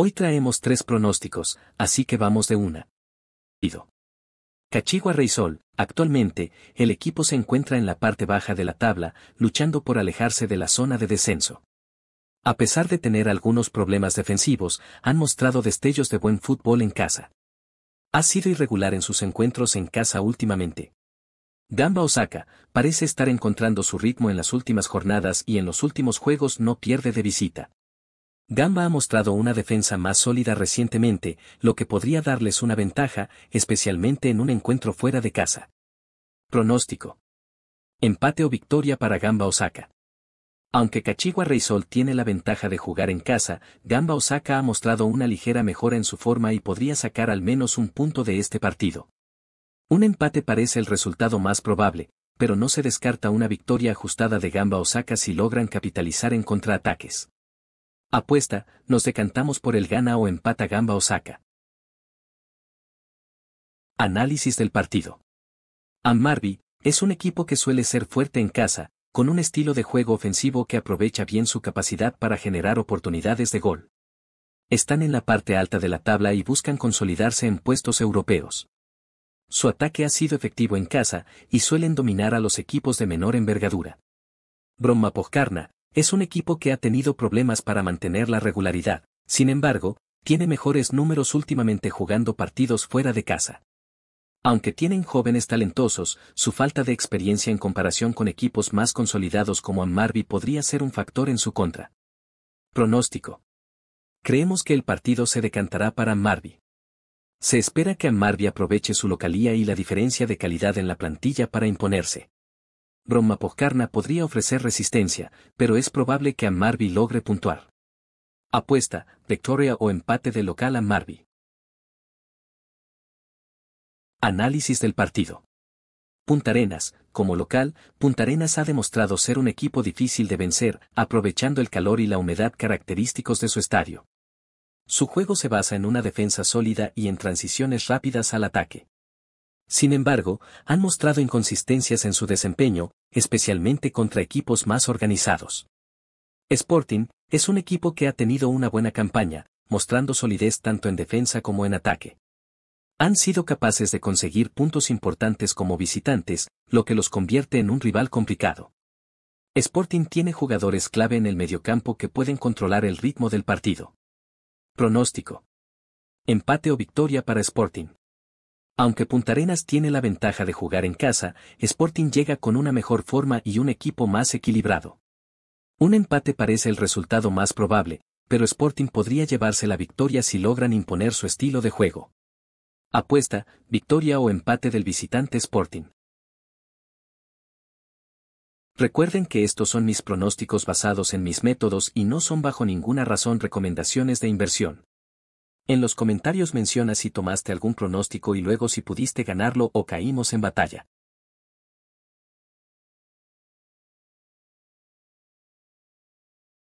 Hoy traemos tres pronósticos, así que vamos de una. Ido. Cachigua Sol. actualmente, el equipo se encuentra en la parte baja de la tabla, luchando por alejarse de la zona de descenso. A pesar de tener algunos problemas defensivos, han mostrado destellos de buen fútbol en casa. Ha sido irregular en sus encuentros en casa últimamente. Gamba Osaka parece estar encontrando su ritmo en las últimas jornadas y en los últimos juegos no pierde de visita. Gamba ha mostrado una defensa más sólida recientemente, lo que podría darles una ventaja, especialmente en un encuentro fuera de casa. Pronóstico. Empate o victoria para Gamba Osaka. Aunque Kachiwa Reysol tiene la ventaja de jugar en casa, Gamba Osaka ha mostrado una ligera mejora en su forma y podría sacar al menos un punto de este partido. Un empate parece el resultado más probable, pero no se descarta una victoria ajustada de Gamba Osaka si logran capitalizar en contraataques. Apuesta, nos decantamos por el gana o empata Gamba Osaka. Análisis del partido. Amarby es un equipo que suele ser fuerte en casa, con un estilo de juego ofensivo que aprovecha bien su capacidad para generar oportunidades de gol. Están en la parte alta de la tabla y buscan consolidarse en puestos europeos. Su ataque ha sido efectivo en casa y suelen dominar a los equipos de menor envergadura. Broma carna. Es un equipo que ha tenido problemas para mantener la regularidad, sin embargo, tiene mejores números últimamente jugando partidos fuera de casa. Aunque tienen jóvenes talentosos, su falta de experiencia en comparación con equipos más consolidados como Amarby podría ser un factor en su contra. Pronóstico. Creemos que el partido se decantará para Ammarby. Se espera que Ammarby aproveche su localía y la diferencia de calidad en la plantilla para imponerse roma podría ofrecer resistencia, pero es probable que a Amarvi logre puntuar. Apuesta, victoria o empate de local a Marby. Análisis del partido. Punta Arenas, como local, Punta Arenas ha demostrado ser un equipo difícil de vencer, aprovechando el calor y la humedad característicos de su estadio. Su juego se basa en una defensa sólida y en transiciones rápidas al ataque. Sin embargo, han mostrado inconsistencias en su desempeño, especialmente contra equipos más organizados. Sporting, es un equipo que ha tenido una buena campaña, mostrando solidez tanto en defensa como en ataque. Han sido capaces de conseguir puntos importantes como visitantes, lo que los convierte en un rival complicado. Sporting tiene jugadores clave en el mediocampo que pueden controlar el ritmo del partido. Pronóstico. Empate o victoria para Sporting. Aunque Puntarenas tiene la ventaja de jugar en casa, Sporting llega con una mejor forma y un equipo más equilibrado. Un empate parece el resultado más probable, pero Sporting podría llevarse la victoria si logran imponer su estilo de juego. Apuesta, victoria o empate del visitante Sporting. Recuerden que estos son mis pronósticos basados en mis métodos y no son bajo ninguna razón recomendaciones de inversión. En los comentarios menciona si tomaste algún pronóstico y luego si pudiste ganarlo o caímos en batalla.